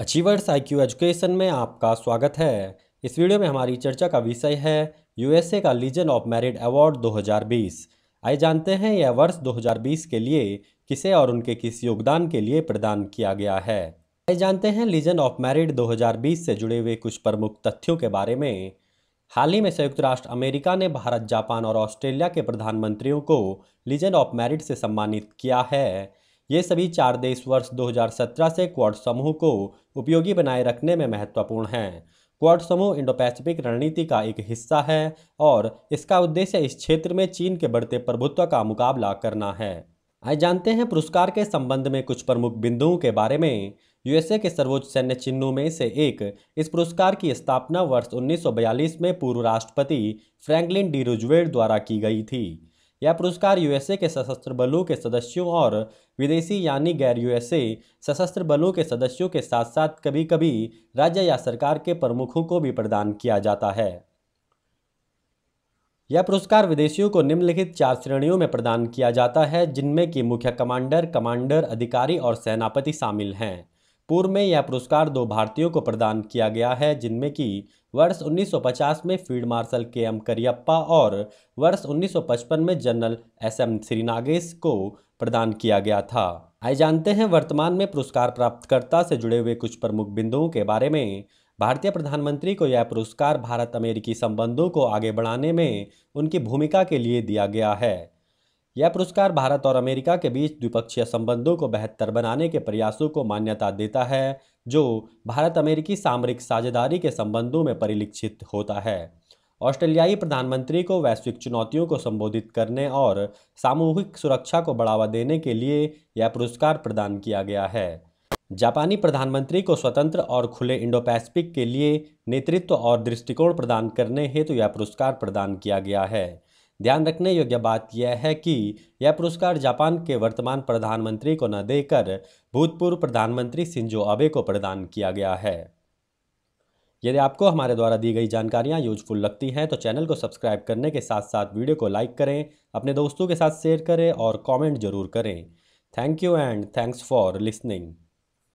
achievers IQ education में आपका स्वागत है इस वीडियो में हमारी चर्चा का विषय है यूएसए का लीजन ऑफ मेरिट अवार्ड 2020 आइए जानते हैं यह वर्ष 2020 के लिए किसे और उनके किस योगदान के लिए प्रदान किया गया है आइए जानते हैं लीजन ऑफ मेरिट 2020 से जुड़े हुए कुछ प्रमुख तथ्यों के बारे में हाल ही में संयुक्त राष्ट्र अमेरिका ने भारत जापान और ऑस्ट्रेलिया के प्रधानमंत्रियों को लीजन ऑफ मेरिट से सम्मानित किया है ये सभी चार देश वर्ष 2017 से क्वाड समूह को उपयोगी बनाए रखने में महत्वपूर्ण हैं क्वाड समूह इंडो पैसिफिक रणनीति का एक हिस्सा है और इसका उद्देश्य इस क्षेत्र में चीन के बढ़ते प्रभुत्व का मुकाबला करना है आइए जानते हैं पुरस्कार के संबंध में कुछ प्रमुख बिंदुओं के बारे में यूएसए के सर्वोच्च सैन्य चिन्हों में से एक इस पुरस्कार की स्थापना वर्ष 1942 में पूर्व राष्ट्रपति फ्रैंकलिन डी रुजवेड द्वारा की गई थी यह पुरस्कार यूएसए के सशस्त्र बलों के सदस्यों और विदेशी यानी गैर यूएसए सशस्त्र बलों के सदस्यों के साथ साथ कभी कभी राज्य या सरकार के प्रमुखों को भी प्रदान किया जाता है यह पुरस्कार विदेशियों को निम्नलिखित चार श्रेणियों में प्रदान किया जाता है जिनमें कि मुख्य कमांडर कमांडर अधिकारी और सेनापति शामिल हैं पूर्व में यह पुरस्कार दो भारतीयों को प्रदान किया गया है जिनमें कि वर्ष 1950 में field marshal K M Cariappa और वर्ष 1955 में जनरल एस एम श्रीनागेश को प्रदान किया गया था आइए जानते हैं वर्तमान में पुरस्कार प्राप्तकर्ता से जुड़े हुए कुछ प्रमुख बिंदुओं के बारे में भारतीय प्रधानमंत्री को यह पुरस्कार भारत अमेरिकी संबंधों को आगे बढ़ाने में उनकी भूमिका के लिए दिया गया है यह पुरस्कार भारत और अमेरिका के बीच द्विपक्षीय संबंधों को बेहतर बनाने के प्रयासों को मान्यता देता है जो भारत अमेरिकी सामरिक साझेदारी के संबंधों में परिलक्षित होता है ऑस्ट्रेलियाई प्रधानमंत्री को वैश्विक चुनौतियों को संबोधित करने और सामूहिक सुरक्षा को बढ़ावा देने के लिए यह पुरस्कार प्रदान किया गया है जापानी प्रधानमंत्री को स्वतंत्र और खुले इंडो पैसिफिक के लिए नेतृत्व और दृष्टिकोण प्रदान करने हेतु तो यह पुरस्कार प्रदान किया गया है ध्यान रखने योग्य बात यह है कि यह पुरस्कार जापान के वर्तमान प्रधानमंत्री को न देकर भूतपूर्व प्रधानमंत्री सिंजो अबे को प्रदान किया गया है यदि आपको हमारे द्वारा दी गई जानकारियाँ यूजफुल लगती हैं तो चैनल को सब्सक्राइब करने के साथ साथ वीडियो को लाइक करें अपने दोस्तों के साथ शेयर करें और कॉमेंट जरूर करें thank you and thanks for listening